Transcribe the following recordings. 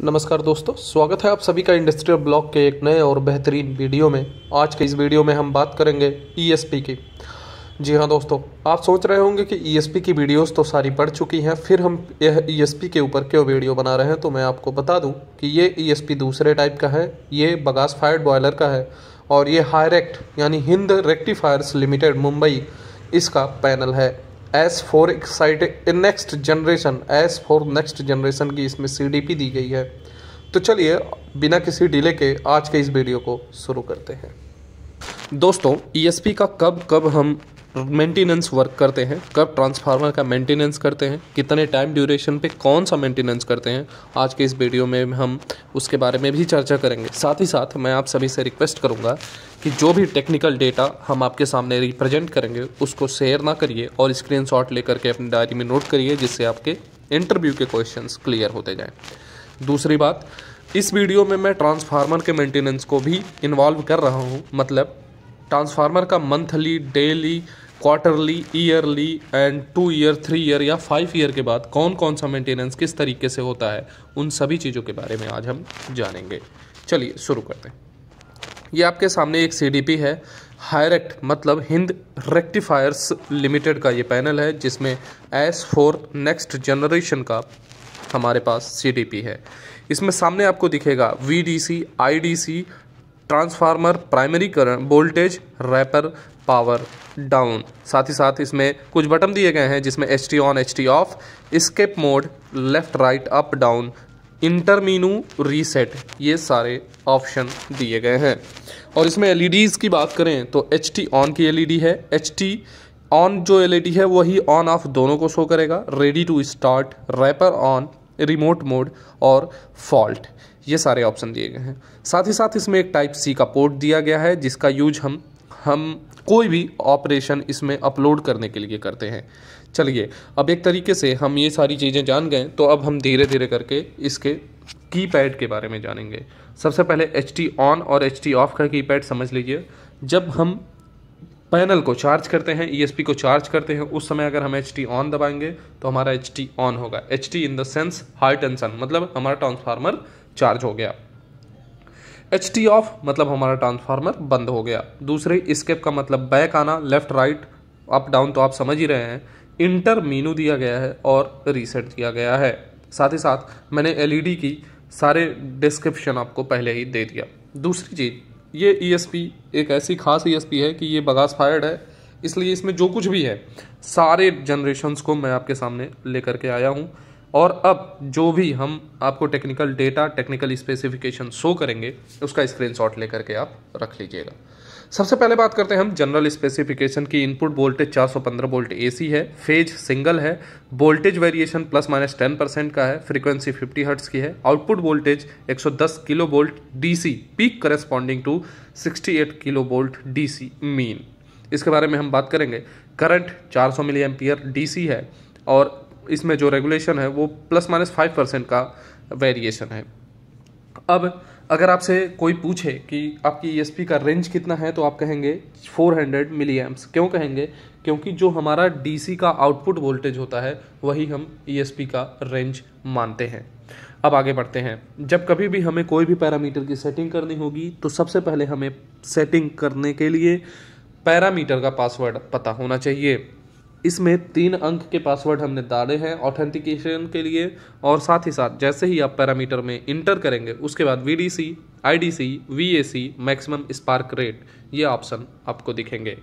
नमस्कार दोस्तों स्वागत है आप सभी का इंडस्ट्रियल ब्लॉक के एक नए और बेहतरीन वीडियो में आज के इस वीडियो में हम बात करेंगे ईएसपी e की जी हाँ दोस्तों आप सोच रहे होंगे कि ईएसपी e की वीडियोस तो सारी पड़ चुकी हैं फिर हम यह ईएसपी e के ऊपर क्यों वीडियो बना रहे हैं तो मैं आपको बता दूँ कि ये ई दूसरे टाइप का है ये बगास फायर बॉयलर का है और ये हायरेक्ट यानी हिंद रेक्टिफायर्स लिमिटेड मुंबई इसका पैनल है S for excite next generation S for next generation की इसमें सीडीपी दी गई है तो चलिए बिना किसी डिले के आज के इस वीडियो को शुरू करते हैं दोस्तों ई e का कब कब हम मेंटेनेंस वर्क करते हैं कब ट्रांसफार्मर का मेंटेनेंस करते हैं कितने टाइम ड्यूरेशन पे कौन सा मेंटेनेंस करते हैं आज के इस वीडियो में हम उसके बारे में भी चर्चा करेंगे साथ ही साथ मैं आप सभी से रिक्वेस्ट करूँगा कि जो भी टेक्निकल डेटा हम आपके सामने रिप्रेजेंट करेंगे उसको शेयर ना करिए और स्क्रीन शॉट लेकर के अपनी डायरी में नोट करिए जिससे आपके इंटरव्यू के क्वेश्चन क्लियर होते जाएँ दूसरी बात इस वीडियो में मैं ट्रांसफार्मर के मेंटेनेंस को भी इन्वॉल्व कर रहा हूँ मतलब ट्रांसफार्मर का monthly daily quarterly yearly and two year three year या फाइव ईयर के बाद कौन कौन सा मेंटेनेंस किस तरीके से होता है उन सभी चीज़ों के बारे में आज हम जानेंगे चलिए शुरू करते हैं ये आपके सामने एक सी है हायरेक्ट मतलब हिंद रेक्टिफायर्स लिमिटेड का ये पैनल है जिसमें एस फोर नेक्स्ट जनरेशन का हमारे पास सी है इसमें सामने आपको दिखेगा V D C I D C transformer primary current voltage रैपर पावर डाउन साथ ही साथ इसमें कुछ बटन दिए गए हैं जिसमें H T on H T off escape mode left right up down enter menu reset ये सारे ऑप्शन दिए गए हैं और इसमें एल e की बात करें तो एच टी ऑन की एल e है एच टी ऑन जो एल e है वही ऑन ऑफ दोनों को शो करेगा रेडी टू स्टार्ट रैपर ऑन रिमोट मोड और फॉल्ट ये सारे ऑप्शन दिए गए हैं साथ ही साथ इसमें एक टाइप सी का पोर्ट दिया गया है जिसका यूज हम हम कोई भी ऑपरेशन इसमें अपलोड करने के लिए करते हैं चलिए अब एक तरीके से हम ये सारी चीज़ें जान गए तो अब हम धीरे धीरे करके इसके की पैड के बारे में जानेंगे सबसे पहले एच टी ऑन और एच टी ऑफ का की पैड समझ लीजिए जब हम पैनल को चार्ज करते हैं ई e को चार्ज करते हैं उस समय अगर हम एच टी ऑन दबाएंगे तो हमारा एच टी ऑन होगा H T in the sense heart and sun मतलब हमारा ट्रांसफार्मर चार्ज हो गया एच टी ऑफ मतलब हमारा ट्रांसफार्मर बंद हो गया दूसरे स्केप का मतलब बैक आना लेफ्ट राइट अप डाउन तो आप समझ ही रहे हैं इंटर मीनू दिया गया है और रीसेट दिया गया है साथ ही साथ मैंने एलईडी e की सारे डिस्क्रिप्शन आपको पहले ही दे दिया दूसरी चीज़ ये ईएसपी e एक ऐसी खास ईएसपी e है कि ये बगास फायर्ड है इसलिए इसमें जो कुछ भी है सारे जनरेशन्स को मैं आपके सामने लेकर के आया हूँ और अब जो भी हम आपको technical data technical specification show करेंगे उसका स्क्रीनशॉट लेकर के आप रख लीजिएगा सबसे पहले बात करते हैं हम जनरल स्पेसिफिकेशन की इनपुट वोल्टेज 415 वोल्ट एसी है फेज सिंगल है voltage variation plus minus 10 percent का है फ्रीक्वेंसी 50 हर्ट्स की है output voltage 110 kilo volt DC peak corresponding to 68 kilo volt DC mean इसके बारे में हम बात करेंगे करंट 400 मिली एम्पियर डीसी है और इसमें जो रेगुलेशन है वो प्लस माइनस फाइव परसेंट का वेरिएशन है अब अगर आपसे कोई पूछे कि आपकी ई e का रेंज कितना है तो आप कहेंगे 400 हंड्रेड मिली एम्स क्यों कहेंगे क्योंकि जो हमारा डीसी का आउटपुट वोल्टेज होता है वही हम ई e का रेंज मानते हैं अब आगे बढ़ते हैं जब कभी भी हमें कोई भी पैरामीटर की सेटिंग करनी होगी तो सबसे पहले हमें सेटिंग करने के लिए पैरामीटर का पासवर्ड पता होना चाहिए इसमें तीन अंक के पासवर्ड हमने डाले हैं ऑथेंटिकेशन के लिए और साथ ही साथ जैसे ही आप पैरामीटर में इंटर करेंगे उसके बाद V D C I D C V A C maximum spark rate ये ऑप्शन आपको दिखेंगे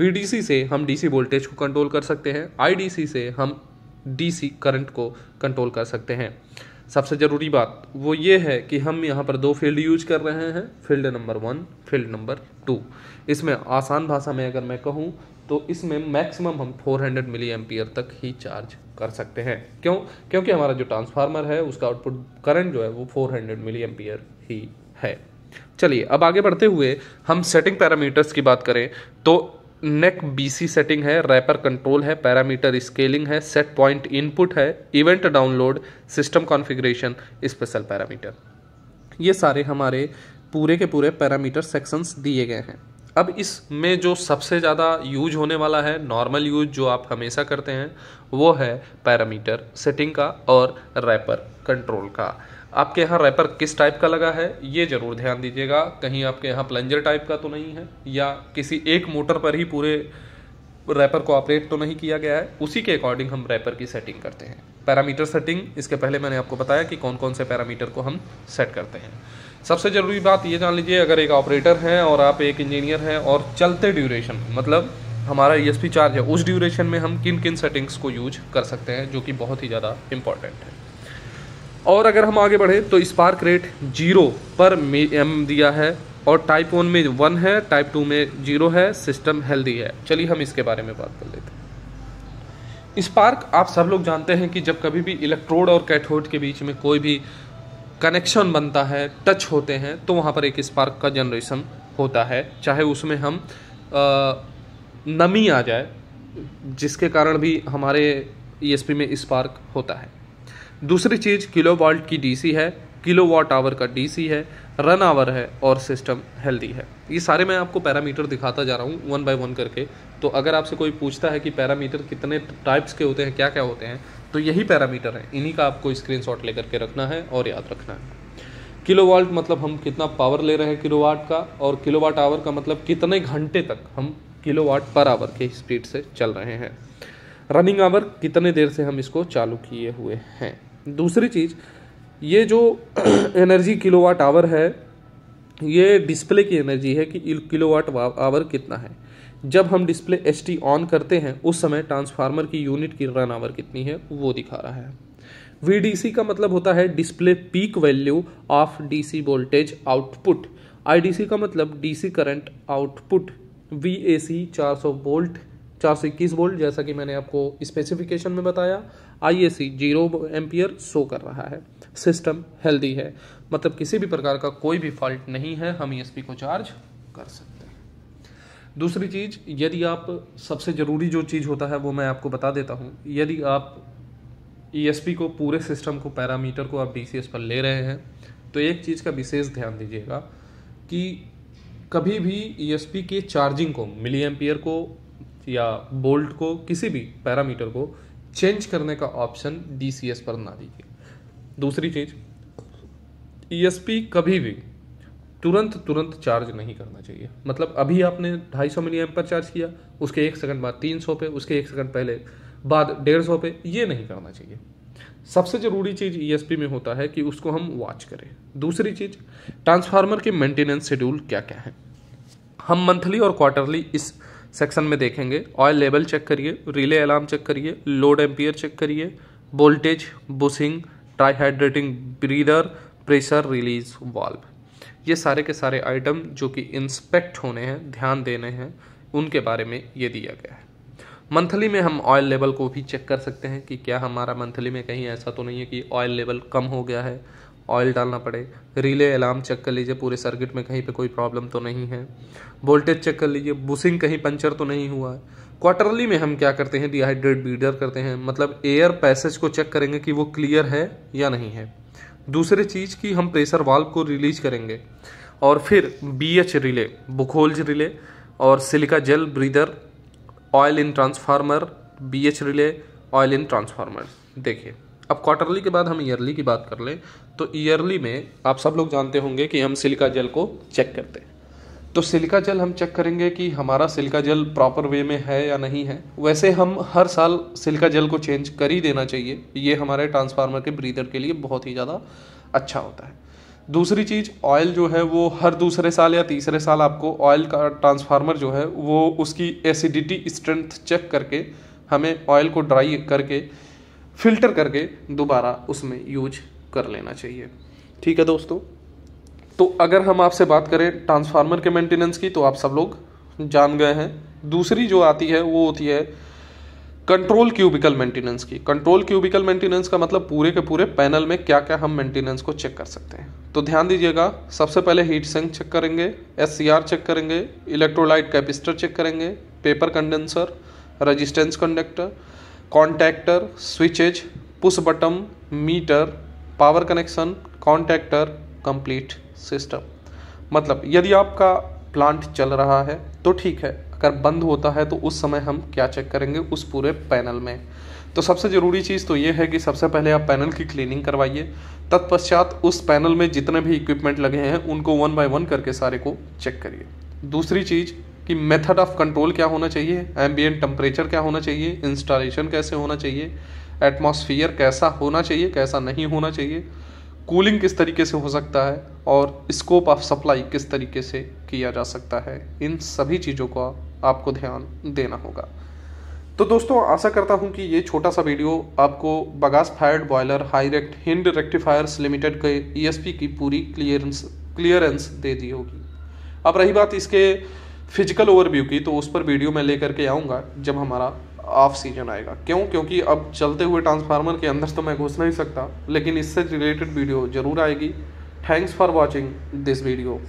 वी डी सी से हम डी सी वोल्टेज को कंट्रोल कर सकते हैं आई डी सी से हम डी सी करंट को कंट्रोल कर सकते हैं सबसे ज़रूरी बात वो ये है कि हम यहाँ पर दो फील्ड यूज कर रहे हैं field number one field number two इसमें आसान भाषा में अगर मैं कहूँ तो इसमें मैक्सिमम हम 400 मिली एम्पियर तक ही चार्ज कर सकते हैं क्यों क्योंकि हमारा जो ट्रांसफार्मर है उसका आउटपुट करंट जो है वो 400 मिली एम्पियर ही है चलिए अब आगे बढ़ते हुए हम सेटिंग पैरामीटर्स की बात करें तो नेक बीसी सेटिंग है रैपर कंट्रोल है पैरामीटर स्केलिंग है सेट पॉइंट इनपुट है event download system configuration special parameter ये सारे हमारे पूरे के पूरे पैरामीटर सेक्शंस दिए गए हैं अब इसमें जो सबसे ज़्यादा यूज होने वाला है नॉर्मल यूज जो आप हमेशा करते हैं वो है पैरामीटर सेटिंग का और रैपर कंट्रोल का आपके यहाँ रैपर किस टाइप का लगा है ये ज़रूर ध्यान दीजिएगा कहीं आपके यहाँ प्लंजर टाइप का तो नहीं है या किसी एक मोटर पर ही पूरे रैपर को ऑपरेट तो नहीं किया गया है उसी के अकॉर्डिंग हम रैपर की सेटिंग करते हैं पैरामीटर सेटिंग इसके पहले मैंने आपको बताया कि कौन कौन से पैरामीटर को हम सेट करते हैं सबसे ज़रूरी बात ये जान लीजिए अगर एक ऑपरेटर हैं और आप एक इंजीनियर हैं और चलते ड्यूरेशन मतलब हमारा ई e चार्ज है उस ड्यूरेशन में हम किन किन सेटिंग्स को यूज कर सकते हैं जो कि बहुत ही ज़्यादा इम्पॉर्टेंट है और अगर हम आगे बढ़े तो स्पार्क रेट जीरो पर एम दिया है और टाइप वन में वन है टाइप टू में जीरो है सिस्टम हेल्दी है चलिए हम इसके बारे में बात कर लेते हैं स्पार्क आप सब लोग जानते हैं कि जब कभी भी इलेक्ट्रोड और कैथोड के बीच में कोई भी कनेक्शन बनता है टच होते हैं तो वहाँ पर एक स्पार्क का जनरेशन होता है चाहे उसमें हम आ, नमी आ जाए जिसके कारण भी हमारे ई में स्पार्क होता है दूसरी चीज़ किलो वॉल्ट की डीसी है किलो वॉट आवर का डीसी है रन आवर है और सिस्टम हेल्दी है ये सारे मैं आपको पैरामीटर दिखाता जा रहा हूँ वन बाय वन करके तो अगर आपसे कोई पूछता है कि पैरामीटर कितने टाइप्स के होते हैं क्या क्या होते हैं तो यही पैरामीटर है इन्हीं का आपको स्क्रीन शॉट लेकर के रखना है और याद रखना है किलो वाट मतलब हम कितना पावर ले रहे हैं किलो वाट का और किलो वाट आवर का मतलब कितने घंटे तक हम किलो वाट पर आवर के स्पीड से चल रहे हैं रनिंग आवर कितने देर से हम इसको चालू किए हुए हैं दूसरी चीज़ ये जो एनर्जी किलो वाट आवर है ये डिस्प्ले की एनर्जी है कि किलो वाट आवर कितना है जब हम डिस्प्ले एस टी ऑन करते हैं उस समय ट्रांसफार्मर की यूनिट की रन आवर कितनी है वो दिखा रहा है वी का मतलब होता है display peak value of DC voltage output IDC का मतलब DC current output V A C चार सौ वोल्ट चार सौ इक्कीस वोल्ट जैसा कि मैंने आपको स्पेसिफिकेशन में बताया I A C zero ampere show कर रहा है सिस्टम हेल्दी है मतलब किसी भी प्रकार का कोई भी फॉल्ट नहीं है हम ई e को चार्ज कर सकते दूसरी चीज़ यदि आप सबसे ज़रूरी जो चीज़ होता है वो मैं आपको बता देता हूँ यदि आप ई e को पूरे सिस्टम को पैरामीटर को आप डी पर ले रहे हैं तो एक चीज़ का विशेष ध्यान दीजिएगा कि कभी भी ई e के चार्जिंग को मिली एम्पियर को या बोल्ट को किसी भी पैरामीटर को चेंज करने का ऑप्शन डी पर ना दीजिए दूसरी चीज़ ई e कभी भी तुरंत तुरंत चार्ज नहीं करना चाहिए मतलब अभी आपने 250 मिली पर चार्ज किया उसके एक सेकंड बाद 300 पे उसके एक सेकंड पहले बाद डेढ़ सौ पे ये नहीं करना चाहिए सबसे ज़रूरी चीज़ ई e में होता है कि उसको हम वॉच करें दूसरी चीज़ ट्रांसफार्मर के मेंटेनेंस शेड्यूल क्या क्या है हम मंथली और क्वार्टरली इस सेक्शन में देखेंगे ऑयल लेवल चेक करिए रिले अलार्म चेक करिए लोड एम्पियर चेक करिए वोल्टेज बुशिंग ट्राईहाइड्रेटिंग ब्रीदर प्रेशर रिलीज वाल्व ये सारे के सारे आइटम जो कि इंस्पेक्ट होने हैं ध्यान देने हैं उनके बारे में ये दिया गया है मंथली में हम ऑयल लेवल को भी चेक कर सकते हैं कि क्या हमारा मंथली में कहीं ऐसा तो नहीं है कि ऑयल लेवल कम हो गया है ऑयल डालना पड़े रिले अलार्म चेक कर लीजिए पूरे सर्किट में कहीं पे कोई प्रॉब्लम तो नहीं है वोल्टेज चेक कर लीजिए बुशिंग कहीं पंचर तो नहीं हुआ है क्वार्टरली में हम क्या करते हैं डिहाइड्रेट बीडर करते हैं मतलब एयर पैसेज को चेक करेंगे कि वो क्लियर है या नहीं है दूसरी चीज़ कि हम प्रेशर वाल्व को रिलीज करेंगे और फिर B H relay Buchholz relay और silica gel breather oil in transformer B H relay oil in transformer देखिए अब क्वार्टरली के बाद हम ईयरली की बात कर लें तो ईयरली में आप सब लोग जानते होंगे कि हम सिलिका जेल को चेक करते हैं तो सिलिका जल हम चेक करेंगे कि हमारा सिलिका जल प्रॉपर वे में है या नहीं है वैसे हम हर साल सिलिका जल को चेंज कर ही देना चाहिए ये हमारे ट्रांसफार्मर के ब्रीदर के लिए बहुत ही ज़्यादा अच्छा होता है दूसरी चीज़ ऑयल जो है वो हर दूसरे साल या तीसरे साल आपको ऑयल का ट्रांसफार्मर जो है वो उसकी एसिडिटी स्ट्रेंथ चेक करके हमें ऑयल को ड्राई करके फिल्टर करके दोबारा उसमें यूज कर लेना चाहिए ठीक है दोस्तों तो अगर हम आपसे बात करें ट्रांसफार्मर के मेंटेनेंस की तो आप सब लोग जान गए हैं दूसरी जो आती है वो होती है कंट्रोल क्यूबिकल मेंटेनेंस की कंट्रोल क्यूबिकल मेंटेनेंस का मतलब पूरे के पूरे पैनल में क्या क्या हम मेंटेनेंस को चेक कर सकते हैं तो ध्यान दीजिएगा सबसे पहले हीट सिंक चेक करेंगे एस चेक करेंगे इलेक्ट्रोलाइट कैपेसिटर चेक करेंगे paper condenser resistance conductor contactor switches push button meter power connection contactor complete system मतलब यदि आपका प्लांट चल रहा है तो ठीक है अगर बंद होता है तो उस समय हम क्या चेक करेंगे उस पूरे पैनल में तो सबसे ज़रूरी चीज़ तो ये है कि सबसे पहले आप पैनल की क्लीनिंग करवाइए तत्पश्चात उस पैनल में जितने भी इक्विपमेंट लगे हैं उनको वन बाय वन करके सारे को चेक करिए दूसरी चीज़ कि मेथड ऑफ कंट्रोल क्या होना चाहिए एम्बियन टेम्परेचर क्या होना चाहिए इंस्टॉलेशन कैसे होना चाहिए एटमोसफियर कैसा होना चाहिए कैसा नहीं होना चाहिए कूलिंग किस तरीके से हो सकता है और स्कोप ऑफ सप्लाई किस तरीके से किया जा सकता है इन सभी चीज़ों का आपको ध्यान देना होगा तो दोस्तों आशा करता हूं कि ये छोटा सा वीडियो आपको bagasse fired boiler Hirect Hind Rectifiers Limited के ईएसपी e की पूरी क्लियरेंस क्लियरेंस दे दी होगी अब रही बात इसके फिजिकल ओवरव्यू की तो उस पर वीडियो मैं लेकर के आऊँगा जब हमारा ऑफ सीजन आएगा क्यों क्योंकि अब चलते हुए ट्रांसफार्मर के अंदर तो मैं घुस नहीं सकता लेकिन इससे रिलेटेड वीडियो ज़रूर आएगी thanks for watching this video